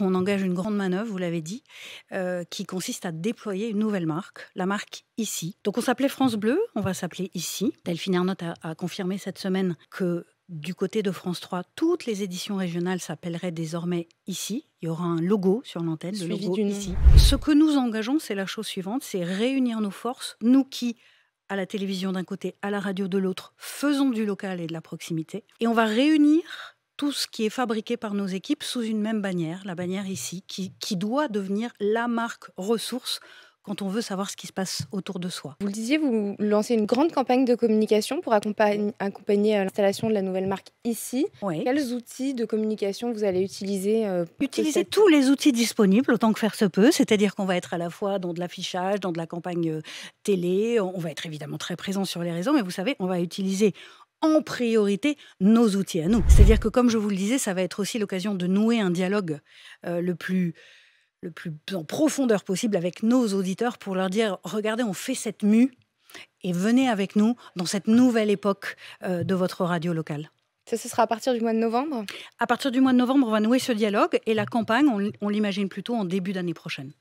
On engage une grande manœuvre, vous l'avez dit, euh, qui consiste à déployer une nouvelle marque, la marque ICI. Donc on s'appelait France Bleu, on va s'appeler ICI. Delphine Arnott a, a confirmé cette semaine que du côté de France 3, toutes les éditions régionales s'appelleraient désormais ici. Il y aura un logo sur l'antenne, le logo ici. Ce que nous engageons, c'est la chose suivante, c'est réunir nos forces, nous qui, à la télévision d'un côté, à la radio de l'autre, faisons du local et de la proximité. Et on va réunir tout ce qui est fabriqué par nos équipes sous une même bannière, la bannière ici, qui, doit devenir la marque ressource quand on veut savoir ce qui se passe autour de soi. Vous le disiez, vous lancez une grande campagne de communication pour accompagner, euh, l'installation de la nouvelle marque ici. Quels outils de communication vous allez utiliser euh, Utiliser tous les outils disponibles autant que faire se peut, c'est-à-dire qu'on va être à la fois dans de l'affichage, dans de la campagne euh, télé, on va être évidemment très présent sur les réseaux, mais vous savez, on va utiliser en priorité nos outils à nous. C'est-à-dire que, comme je vous le disais, ça va être aussi l'occasion de nouer un dialogue euh, le plus le plus en profondeur possible avec nos auditeurs pour leur dire regardez, on fait cette mue et venez avec nous dans cette nouvelle époque euh, de votre radio locale. Ça, ce sera à partir du mois de novembre À partir du mois de novembre, on va nouer ce dialogue et la campagne, on l'imagine plutôt en début d'année prochaine.